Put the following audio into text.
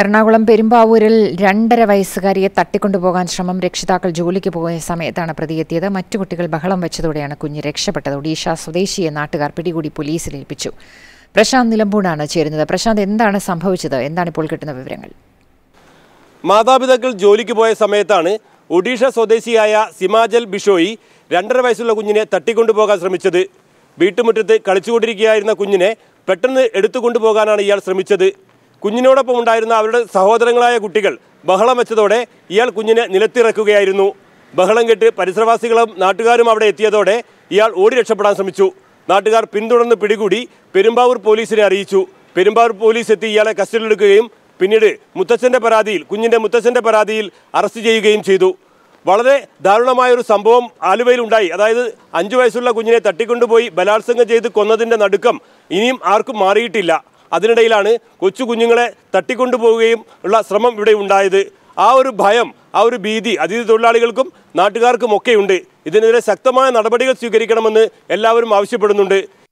എറണാകുളം പെരുമ്പാവൂരിൽ രണ്ടര വയസ്സുകാരിയെ തട്ടിക്കൊണ്ടുപോകാൻ ശ്രമം രക്ഷിതാക്കൾ ജോലിക്ക് പോയ സമയത്താണ് പ്രതിയെത്തിയത് മറ്റു കുട്ടികൾ ബഹളം വെച്ചതോടെയാണ് കുഞ്ഞ് രക്ഷപ്പെട്ടത് ഒഡീഷ സ്വദേശിയെ നാട്ടുകാർ പിടികൂടി ഏൽപ്പിച്ചു പ്രശാന്ത് നിലമ്പൂടാണ് ചേരുന്നത് പ്രശാന്ത് എന്താണ് സംഭവിച്ചത് എന്താണ് ഇപ്പോൾ കിട്ടുന്ന വിവരങ്ങൾ മാതാപിതാക്കൾ ജോലിക്ക് പോയ സമയത്താണ് ഒഡീഷ സ്വദേശിയായ സിമാജൽ ബിഷോയി രണ്ടര വയസ്സുള്ള കുഞ്ഞിനെ തട്ടിക്കൊണ്ടുപോകാൻ ശ്രമിച്ചത് വീട്ടുമുറ്റത്ത് കളിച്ചുകൊണ്ടിരിക്കുകയായിരുന്ന കുഞ്ഞിനെ പെട്ടെന്ന് എടുത്തുകൊണ്ടുപോകാനാണ് ഇയാൾ ശ്രമിച്ചത് കുഞ്ഞിനോടൊപ്പം ഉണ്ടായിരുന്ന അവരുടെ സഹോദരങ്ങളായ കുട്ടികൾ ബഹളം വെച്ചതോടെ ഇയാൾ കുഞ്ഞിനെ നിലത്തിറക്കുകയായിരുന്നു ബഹളം കെട്ട് പരിസരവാസികളും നാട്ടുകാരും അവിടെ എത്തിയതോടെ ഇയാൾ ഓടി രക്ഷപ്പെടാൻ ശ്രമിച്ചു നാട്ടുകാർ പിന്തുടർന്ന് പിടികൂടി പെരുമ്പാവൂർ പോലീസിനെ അറിയിച്ചു പെരുമ്പാവൂർ പോലീസ് എത്തി ഇയാളെ കസ്റ്റഡിയിലെടുക്കുകയും പിന്നീട് മുത്തച്ഛൻ്റെ പരാതിയിൽ കുഞ്ഞിൻ്റെ മുത്തച്ഛൻ്റെ പരാതിയിൽ അറസ്റ്റ് ചെയ്യുകയും ചെയ്തു വളരെ ദാരുണമായ ഒരു സംഭവം ആലുവയിൽ ഉണ്ടായി അതായത് അഞ്ചു വയസ്സുള്ള കുഞ്ഞിനെ തട്ടിക്കൊണ്ടുപോയി ബലാത്സംഗം ചെയ്ത് കൊന്നതിൻ്റെ നടുക്കം ഇനിയും ആർക്കും മാറിയിട്ടില്ല അതിനിടയിലാണ് കൊച്ചു കുഞ്ഞുങ്ങളെ തട്ടിക്കൊണ്ടുപോവുകയും ഉള്ള ശ്രമം ഇവിടെ ഉണ്ടായത് ആ ഒരു ഭയം ആ ഒരു ഭീതി അതിഥി തൊഴിലാളികൾക്കും നാട്ടുകാർക്കും ഒക്കെയുണ്ട് ഇതിനെതിരെ ശക്തമായ നടപടികൾ സ്വീകരിക്കണമെന്ന് എല്ലാവരും ആവശ്യപ്പെടുന്നുണ്ട്